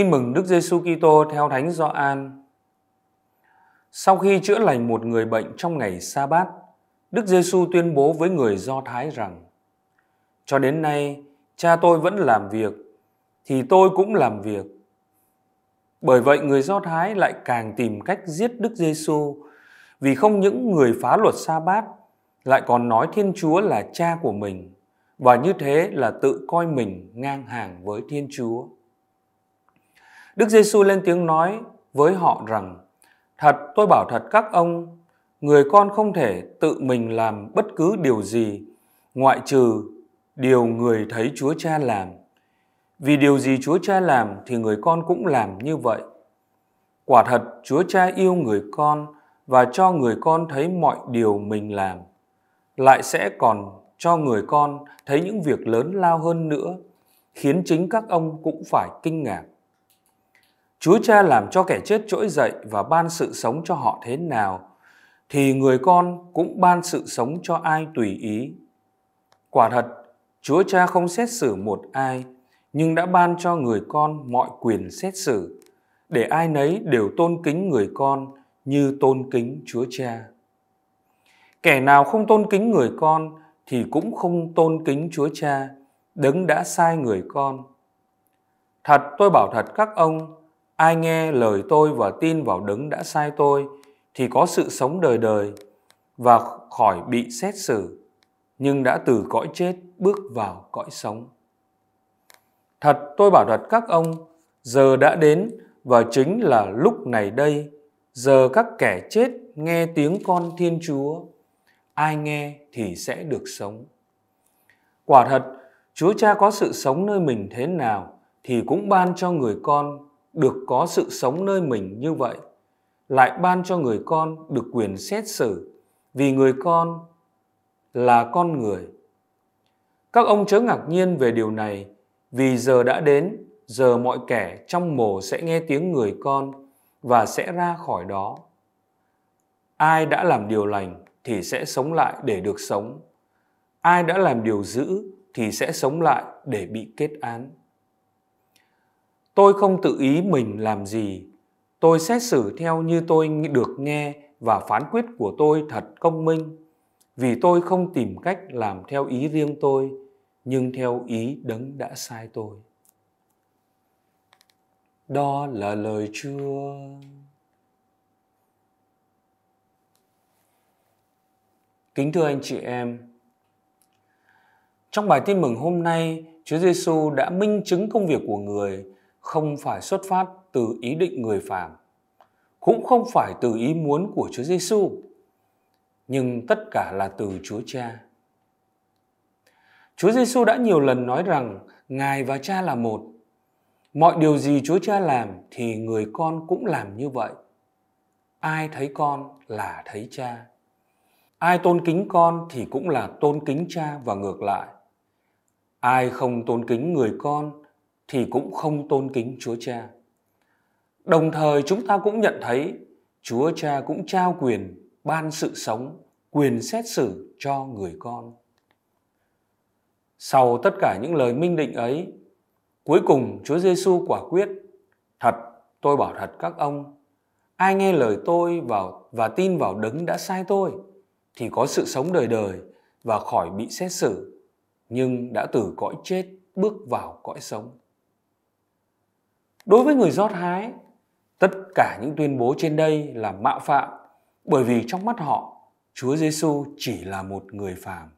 Tin mừng Đức Giêsu Kitô theo Thánh Gioan. Sau khi chữa lành một người bệnh trong ngày sa bát, Đức Giêsu tuyên bố với người Do Thái rằng: Cho đến nay, cha tôi vẫn làm việc thì tôi cũng làm việc. Bởi vậy người Do Thái lại càng tìm cách giết Đức Giêsu vì không những người phá luật sa bát lại còn nói Thiên Chúa là cha của mình và như thế là tự coi mình ngang hàng với Thiên Chúa. Đức Giêsu lên tiếng nói với họ rằng: Thật tôi bảo thật các ông, người con không thể tự mình làm bất cứ điều gì ngoại trừ điều người thấy Chúa Cha làm. Vì điều gì Chúa Cha làm thì người con cũng làm như vậy. Quả thật Chúa Cha yêu người con và cho người con thấy mọi điều mình làm, lại sẽ còn cho người con thấy những việc lớn lao hơn nữa, khiến chính các ông cũng phải kinh ngạc. Chúa Cha làm cho kẻ chết trỗi dậy và ban sự sống cho họ thế nào, thì người con cũng ban sự sống cho ai tùy ý. Quả thật, Chúa Cha không xét xử một ai, nhưng đã ban cho người con mọi quyền xét xử, để ai nấy đều tôn kính người con như tôn kính Chúa Cha. Kẻ nào không tôn kính người con thì cũng không tôn kính Chúa Cha, đấng đã sai người con. Thật tôi bảo thật các ông, Ai nghe lời tôi và tin vào đấng đã sai tôi thì có sự sống đời đời và khỏi bị xét xử, nhưng đã từ cõi chết bước vào cõi sống. Thật tôi bảo thật các ông, giờ đã đến và chính là lúc này đây, giờ các kẻ chết nghe tiếng con Thiên Chúa, ai nghe thì sẽ được sống. Quả thật, Chúa Cha có sự sống nơi mình thế nào thì cũng ban cho người con được có sự sống nơi mình như vậy lại ban cho người con được quyền xét xử vì người con là con người các ông chớ ngạc nhiên về điều này vì giờ đã đến giờ mọi kẻ trong mồ sẽ nghe tiếng người con và sẽ ra khỏi đó ai đã làm điều lành thì sẽ sống lại để được sống ai đã làm điều dữ thì sẽ sống lại để bị kết án Tôi không tự ý mình làm gì. Tôi xét xử theo như tôi được nghe và phán quyết của tôi thật công minh. Vì tôi không tìm cách làm theo ý riêng tôi, nhưng theo ý đấng đã sai tôi. Đó là lời Chúa. Kính thưa anh chị em, trong bài tin mừng hôm nay, Chúa Giêsu đã minh chứng công việc của người không phải xuất phát từ ý định người phàm, cũng không phải từ ý muốn của Chúa Giêsu, nhưng tất cả là từ Chúa Cha. Chúa Giêsu đã nhiều lần nói rằng Ngài và Cha là một. Mọi điều gì Chúa Cha làm thì người con cũng làm như vậy. Ai thấy con là thấy Cha. Ai tôn kính con thì cũng là tôn kính Cha và ngược lại. Ai không tôn kính người con thì cũng không tôn kính Chúa Cha. Đồng thời chúng ta cũng nhận thấy Chúa Cha cũng trao quyền ban sự sống, quyền xét xử cho người con. Sau tất cả những lời minh định ấy, cuối cùng Chúa Giêsu quả quyết, thật tôi bảo thật các ông, ai nghe lời tôi vào và tin vào đấng đã sai tôi thì có sự sống đời đời và khỏi bị xét xử, nhưng đã từ cõi chết bước vào cõi sống. Đối với người Do hái, tất cả những tuyên bố trên đây là mạo phạm bởi vì trong mắt họ, Chúa Giêsu chỉ là một người phàm.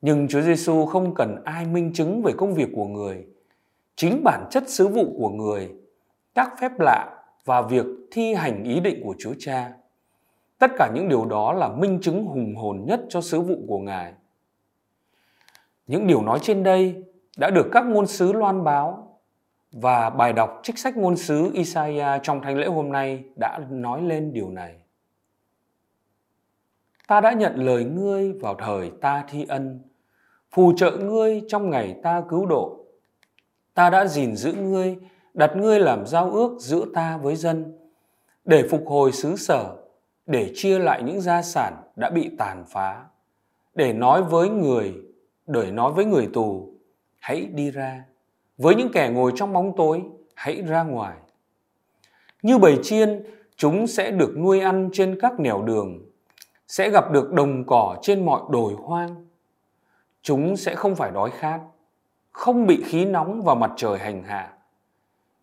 Nhưng Chúa Giêsu không cần ai minh chứng về công việc của người. Chính bản chất sứ vụ của người, các phép lạ và việc thi hành ý định của Chúa Cha. Tất cả những điều đó là minh chứng hùng hồn nhất cho sứ vụ của Ngài. Những điều nói trên đây đã được các ngôn sứ loan báo và bài đọc trích sách ngôn sứ Isaiah trong thánh lễ hôm nay đã nói lên điều này. Ta đã nhận lời ngươi vào thời ta thi ân, phù trợ ngươi trong ngày ta cứu độ. Ta đã gìn giữ ngươi, đặt ngươi làm giao ước giữa ta với dân, để phục hồi xứ sở, để chia lại những gia sản đã bị tàn phá, để nói với người, để nói với người tù, hãy đi ra với những kẻ ngồi trong bóng tối, hãy ra ngoài. Như bầy chiên, chúng sẽ được nuôi ăn trên các nẻo đường, sẽ gặp được đồng cỏ trên mọi đồi hoang. Chúng sẽ không phải đói khát, không bị khí nóng và mặt trời hành hạ.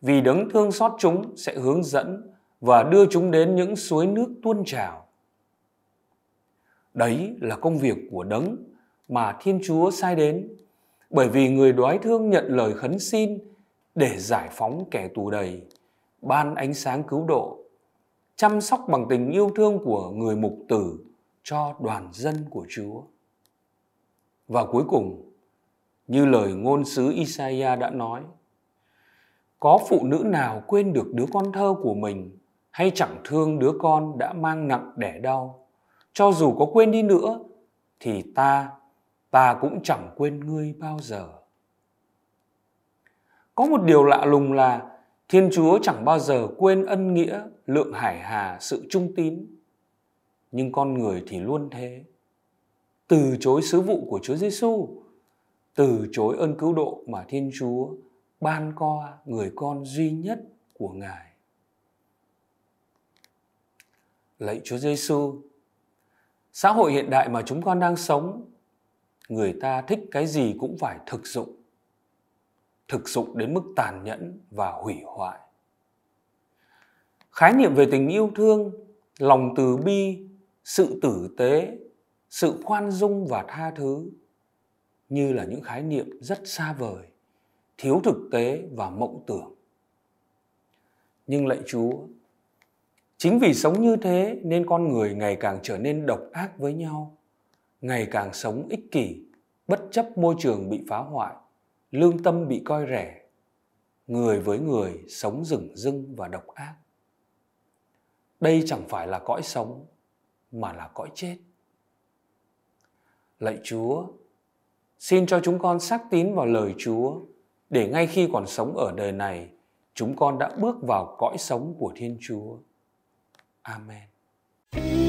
Vì đấng thương xót chúng sẽ hướng dẫn và đưa chúng đến những suối nước tuôn trào. Đấy là công việc của đấng mà Thiên Chúa sai đến bởi vì người đoái thương nhận lời khấn xin để giải phóng kẻ tù đầy, ban ánh sáng cứu độ, chăm sóc bằng tình yêu thương của người mục tử cho đoàn dân của Chúa. Và cuối cùng, như lời ngôn sứ Isaiah đã nói, có phụ nữ nào quên được đứa con thơ của mình hay chẳng thương đứa con đã mang nặng đẻ đau, cho dù có quên đi nữa thì ta ta cũng chẳng quên ngươi bao giờ có một điều lạ lùng là thiên chúa chẳng bao giờ quên ân nghĩa lượng hải hà sự trung tín nhưng con người thì luôn thế từ chối sứ vụ của chúa giêsu từ chối ơn cứu độ mà thiên chúa ban co người con duy nhất của ngài lạy chúa giêsu xã hội hiện đại mà chúng con đang sống người ta thích cái gì cũng phải thực dụng thực dụng đến mức tàn nhẫn và hủy hoại khái niệm về tình yêu thương lòng từ bi sự tử tế sự khoan dung và tha thứ như là những khái niệm rất xa vời thiếu thực tế và mộng tưởng nhưng lạy chúa chính vì sống như thế nên con người ngày càng trở nên độc ác với nhau ngày càng sống ích kỷ, bất chấp môi trường bị phá hoại, lương tâm bị coi rẻ, người với người sống rừng rưng và độc ác. Đây chẳng phải là cõi sống mà là cõi chết. Lạy Chúa, xin cho chúng con xác tín vào lời Chúa để ngay khi còn sống ở đời này, chúng con đã bước vào cõi sống của Thiên Chúa. Amen.